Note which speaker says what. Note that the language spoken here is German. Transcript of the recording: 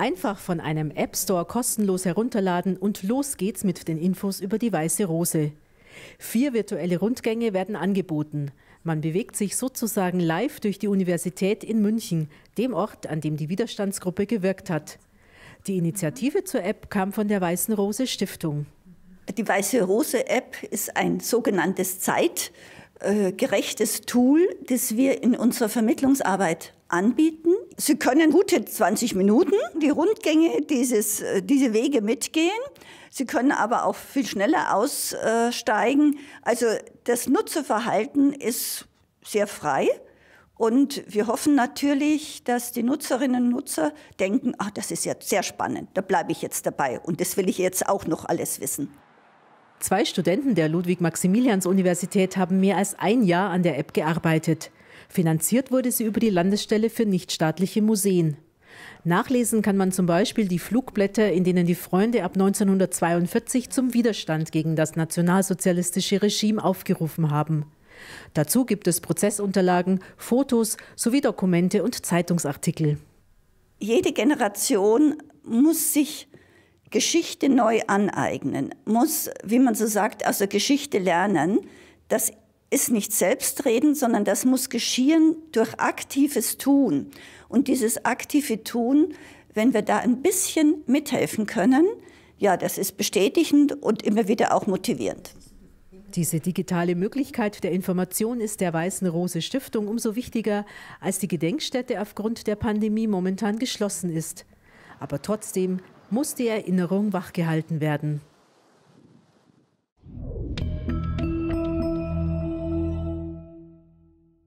Speaker 1: Einfach von einem App Store kostenlos herunterladen und los geht's mit den Infos über die Weiße Rose. Vier virtuelle Rundgänge werden angeboten. Man bewegt sich sozusagen live durch die Universität in München, dem Ort, an dem die Widerstandsgruppe gewirkt hat. Die Initiative zur App kam von der Weißen Rose Stiftung.
Speaker 2: Die Weiße Rose App ist ein sogenanntes zeitgerechtes äh, Tool, das wir in unserer Vermittlungsarbeit anbieten. Sie können gute 20 Minuten die Rundgänge dieses, äh, diese Wege mitgehen. Sie können aber auch viel schneller aussteigen. Also das Nutzerverhalten ist sehr frei. Und wir hoffen natürlich, dass die Nutzerinnen und Nutzer denken, ach, das ist ja sehr spannend, da bleibe ich jetzt dabei und das will ich jetzt auch noch alles wissen.
Speaker 1: Zwei Studenten der Ludwig-Maximilians-Universität haben mehr als ein Jahr an der App gearbeitet. Finanziert wurde sie über die Landesstelle für nichtstaatliche Museen. Nachlesen kann man zum Beispiel die Flugblätter, in denen die Freunde ab 1942 zum Widerstand gegen das nationalsozialistische Regime aufgerufen haben. Dazu gibt es Prozessunterlagen, Fotos sowie Dokumente und Zeitungsartikel. Jede
Speaker 2: Generation muss sich Geschichte neu aneignen, muss, wie man so sagt, also Geschichte lernen. Das ist nicht selbstredend, sondern das muss geschehen durch aktives Tun. Und dieses aktive Tun, wenn wir da ein bisschen mithelfen können, ja, das ist bestätigend und immer
Speaker 1: wieder auch motivierend. Diese digitale Möglichkeit der Information ist der Weißen Rose Stiftung umso wichtiger, als die Gedenkstätte aufgrund der Pandemie momentan geschlossen ist. Aber trotzdem muss die Erinnerung wachgehalten werden.